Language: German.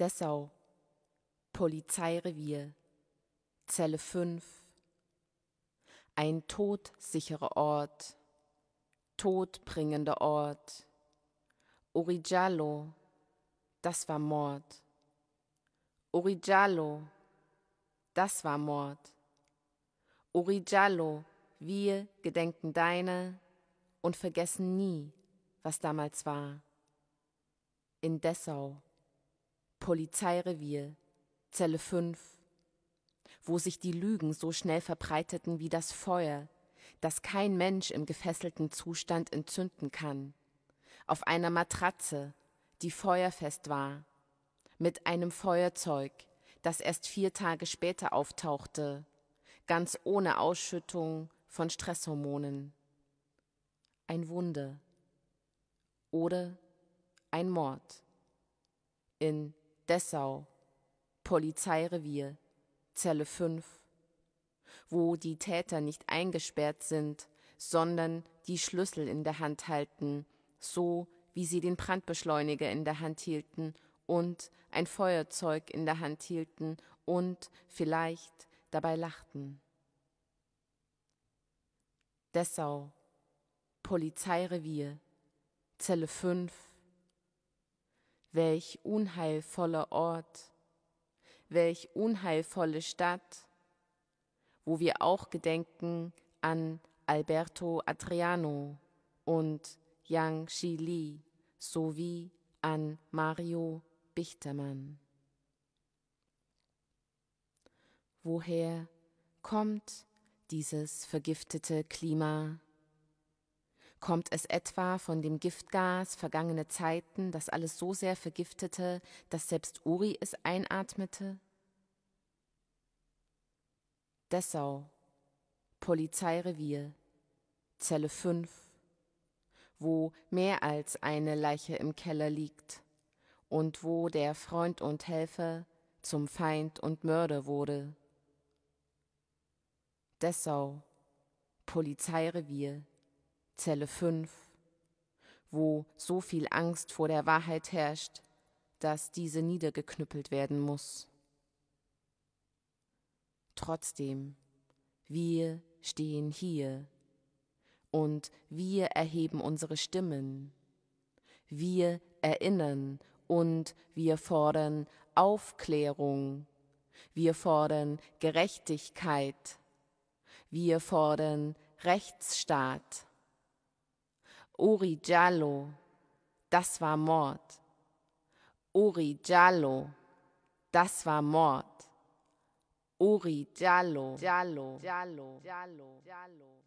Dessau, Polizeirevier, Zelle 5, ein todsicherer Ort, todbringender Ort, Origiallo, das war Mord, Origiallo, das war Mord, Origiallo, wir gedenken deiner und vergessen nie, was damals war. In Dessau. Polizeirevier, Zelle 5, wo sich die Lügen so schnell verbreiteten wie das Feuer, das kein Mensch im gefesselten Zustand entzünden kann, auf einer Matratze, die feuerfest war, mit einem Feuerzeug, das erst vier Tage später auftauchte, ganz ohne Ausschüttung von Stresshormonen. Ein Wunder oder ein Mord in Dessau, Polizeirevier, Zelle 5, wo die Täter nicht eingesperrt sind, sondern die Schlüssel in der Hand halten, so wie sie den Brandbeschleuniger in der Hand hielten und ein Feuerzeug in der Hand hielten und vielleicht dabei lachten. Dessau, Polizeirevier, Zelle 5, Welch unheilvoller Ort, welch unheilvolle Stadt, wo wir auch gedenken an Alberto Adriano und Yang Shi Li sowie an Mario Bichtermann. Woher kommt dieses vergiftete Klima? Kommt es etwa von dem Giftgas vergangene Zeiten, das alles so sehr vergiftete, dass selbst Uri es einatmete? Dessau, Polizeirevier, Zelle 5, wo mehr als eine Leiche im Keller liegt und wo der Freund und Helfer zum Feind und Mörder wurde. Dessau, Polizeirevier, Zelle 5, wo so viel Angst vor der Wahrheit herrscht, dass diese niedergeknüppelt werden muss. Trotzdem, wir stehen hier und wir erheben unsere Stimmen, wir erinnern und wir fordern Aufklärung, wir fordern Gerechtigkeit, wir fordern Rechtsstaat. Ori Giallo, das war Mord. Ori Giallo, das war Mord. Ori Giallo, Giallo, Giallo, Giallo, Giallo.